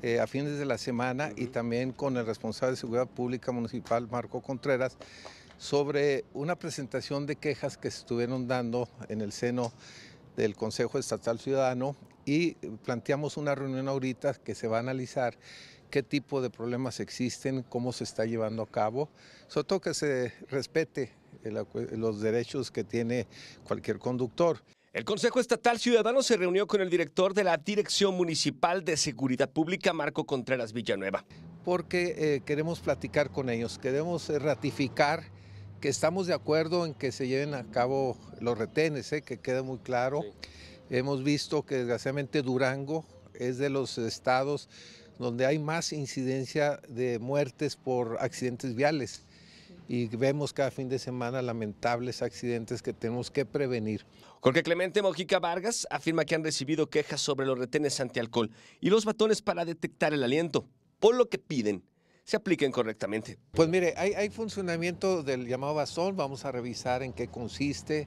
Eh, a fines de la semana y también con el responsable de Seguridad Pública Municipal, Marco Contreras, sobre una presentación de quejas que se estuvieron dando en el seno del Consejo Estatal Ciudadano y planteamos una reunión ahorita que se va a analizar qué tipo de problemas existen, cómo se está llevando a cabo, sobre todo que se respete los derechos que tiene cualquier conductor. El Consejo Estatal Ciudadano se reunió con el director de la Dirección Municipal de Seguridad Pública, Marco Contreras Villanueva. Porque eh, queremos platicar con ellos, queremos eh, ratificar que estamos de acuerdo en que se lleven a cabo los retenes, eh, que quede muy claro. Hemos visto que desgraciadamente Durango es de los estados donde hay más incidencia de muertes por accidentes viales y vemos cada fin de semana lamentables accidentes que tenemos que prevenir. Jorge Clemente Mojica Vargas afirma que han recibido quejas sobre los retenes antialcohol y los batones para detectar el aliento, por lo que piden se apliquen correctamente. Pues mire, hay, funcionamiento del llamado basón, vamos a revisar en qué consiste,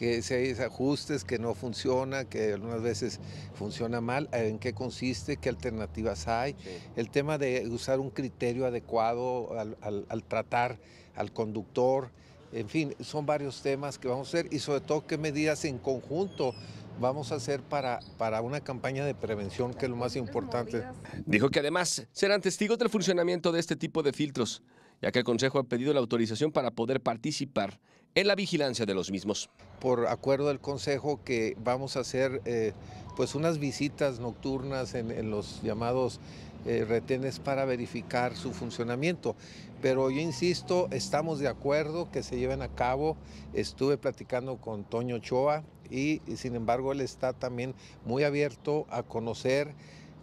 que si hay ajustes, que no funciona, que algunas veces funciona mal, en qué consiste, qué alternativas hay. El tema de usar un criterio adecuado al, tratar al conductor. En fin, son varios temas que vamos a hacer y sobre todo qué medidas en conjunto vamos a hacer para, para una campaña de prevención, que es lo más importante. Dijo que además serán testigos del funcionamiento de este tipo de filtros ya que el Consejo ha pedido la autorización para poder participar en la vigilancia de los mismos. Por acuerdo del Consejo que vamos a hacer eh, pues unas visitas nocturnas en, los llamados eh, retenes para verificar su funcionamiento. Pero yo insisto, estamos de acuerdo que se lleven a cabo. Estuve platicando con Toño Choa y sin embargo él está también muy abierto a conocer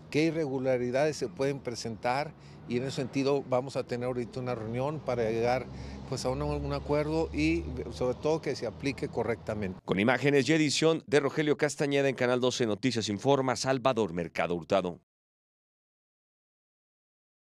qué irregularidades se pueden presentar y en ese sentido vamos a tener ahorita una reunión para llegar pues a un, un acuerdo y sobre todo que se aplique correctamente. Con imágenes y edición de Rogelio Castañeda en Canal 12 Noticias Informa Salvador Mercado Hurtado.